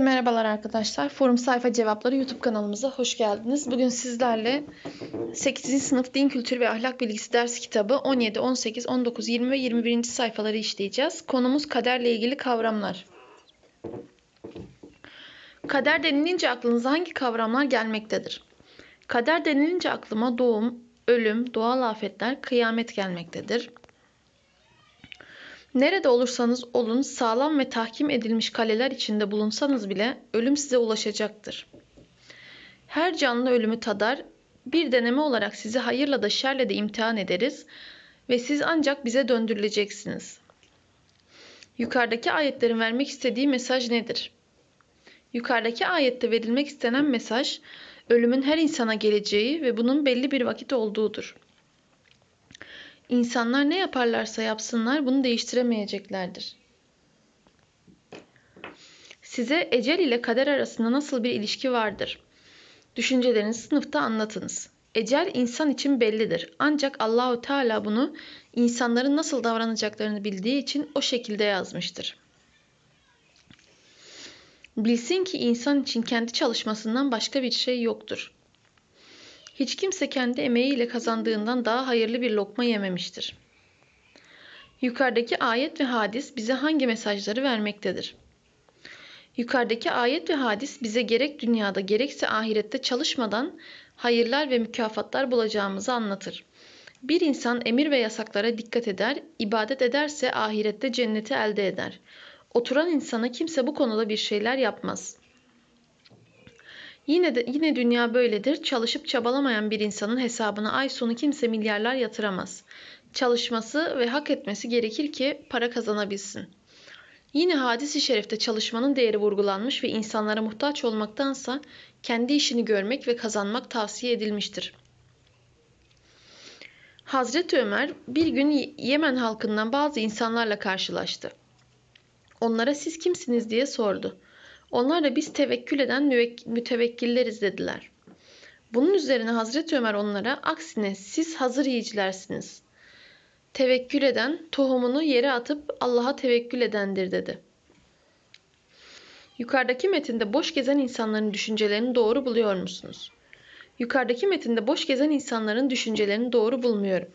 Merhabalar arkadaşlar. Forum Sayfa Cevapları YouTube kanalımıza hoş geldiniz. Bugün sizlerle 8. sınıf Din Kültürü ve Ahlak Bilgisi ders kitabı 17, 18, 19, 20 ve 21. sayfaları işleyeceğiz. Konumuz kaderle ilgili kavramlar. Kader denilince aklınıza hangi kavramlar gelmektedir? Kader denilince aklıma doğum, ölüm, doğal afetler, kıyamet gelmektedir. Nerede olursanız olun sağlam ve tahkim edilmiş kaleler içinde bulunsanız bile ölüm size ulaşacaktır. Her canlı ölümü tadar, bir deneme olarak sizi hayırla da şerle de imtihan ederiz ve siz ancak bize döndürüleceksiniz. Yukarıdaki ayetlerin vermek istediği mesaj nedir? Yukarıdaki ayette verilmek istenen mesaj ölümün her insana geleceği ve bunun belli bir vakit olduğudur. İnsanlar ne yaparlarsa yapsınlar bunu değiştiremeyeceklerdir. Size ecel ile kader arasında nasıl bir ilişki vardır? Düşüncelerinizi sınıfta anlatınız. Ecel insan için bellidir. Ancak Allahu Teala bunu insanların nasıl davranacaklarını bildiği için o şekilde yazmıştır. Bilsin ki insan için kendi çalışmasından başka bir şey yoktur. Hiç kimse kendi emeğiyle kazandığından daha hayırlı bir lokma yememiştir. Yukarıdaki ayet ve hadis bize hangi mesajları vermektedir? Yukarıdaki ayet ve hadis bize gerek dünyada gerekse ahirette çalışmadan hayırlar ve mükafatlar bulacağımızı anlatır. Bir insan emir ve yasaklara dikkat eder, ibadet ederse ahirette cenneti elde eder. Oturan insana kimse bu konuda bir şeyler yapmaz.'' Yine de yine dünya böyledir. Çalışıp çabalamayan bir insanın hesabına ay sonu kimse milyarlar yatıramaz. Çalışması ve hak etmesi gerekir ki para kazanabilsin. Yine hadisi şerifte çalışmanın değeri vurgulanmış ve insanlara muhtaç olmaktansa kendi işini görmek ve kazanmak tavsiye edilmiştir. Hazreti Ömer bir gün Yemen halkından bazı insanlarla karşılaştı. Onlara siz kimsiniz diye sordu. Onlar da biz tevekkül eden mütevekkilleriz dediler. Bunun üzerine Hazreti Ömer onlara aksine siz hazır yiyicilersiniz. Tevekkül eden tohumunu yere atıp Allah'a tevekkül edendir dedi. Yukarıdaki metinde boş gezen insanların düşüncelerini doğru buluyor musunuz? Yukarıdaki metinde boş gezen insanların düşüncelerini doğru bulmuyorum.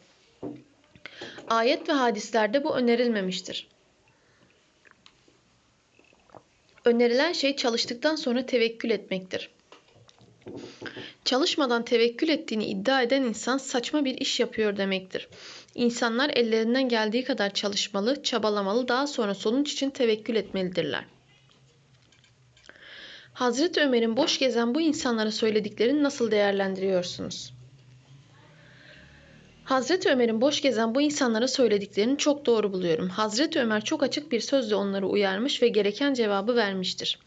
Ayet ve hadislerde bu önerilmemiştir. Önerilen şey çalıştıktan sonra tevekkül etmektir. Çalışmadan tevekkül ettiğini iddia eden insan saçma bir iş yapıyor demektir. İnsanlar ellerinden geldiği kadar çalışmalı, çabalamalı, daha sonra sonuç için tevekkül etmelidirler. Hazreti Ömer'in boş gezen bu insanlara söylediklerini nasıl değerlendiriyorsunuz? Hazreti Ömer'in boş gezen bu insanlara söylediklerini çok doğru buluyorum. Hazreti Ömer çok açık bir sözle onları uyarmış ve gereken cevabı vermiştir.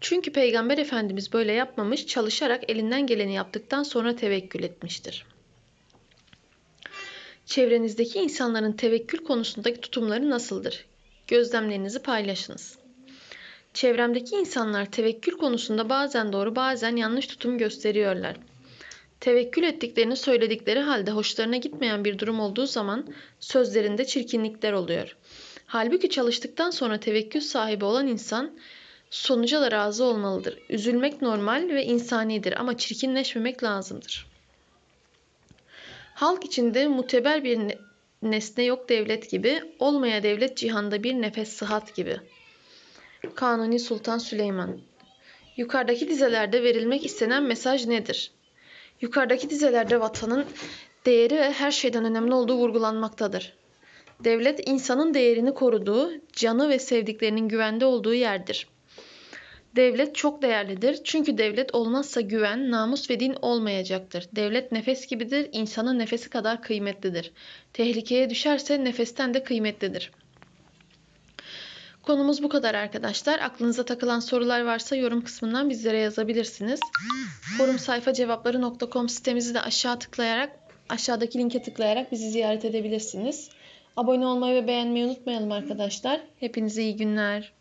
Çünkü Peygamber Efendimiz böyle yapmamış, çalışarak elinden geleni yaptıktan sonra tevekkül etmiştir. Çevrenizdeki insanların tevekkül konusundaki tutumları nasıldır? Gözlemlerinizi paylaşınız. Çevremdeki insanlar tevekkül konusunda bazen doğru bazen yanlış tutum gösteriyorlar. Tevekkül ettiklerini söyledikleri halde hoşlarına gitmeyen bir durum olduğu zaman sözlerinde çirkinlikler oluyor. Halbuki çalıştıktan sonra tevekkül sahibi olan insan sonuca da razı olmalıdır. Üzülmek normal ve insanidir ama çirkinleşmemek lazımdır. Halk içinde muteber bir nesne yok devlet gibi, olmaya devlet cihanda bir nefes sıhhat gibi. Kanuni Sultan Süleyman Yukarıdaki dizelerde verilmek istenen mesaj nedir? Yukarıdaki dizelerde vatanın değeri ve her şeyden önemli olduğu vurgulanmaktadır. Devlet insanın değerini koruduğu, canı ve sevdiklerinin güvende olduğu yerdir. Devlet çok değerlidir çünkü devlet olmazsa güven, namus ve din olmayacaktır. Devlet nefes gibidir, insanın nefesi kadar kıymetlidir. Tehlikeye düşerse nefesten de kıymetlidir.'' Konumuz bu kadar arkadaşlar. Aklınıza takılan sorular varsa yorum kısmından bizlere yazabilirsiniz. Forum sayfa cevapları.com sitemizi de aşağı tıklayarak aşağıdaki linke tıklayarak bizi ziyaret edebilirsiniz. Abone olmayı ve beğenmeyi unutmayalım arkadaşlar. Hepinize iyi günler.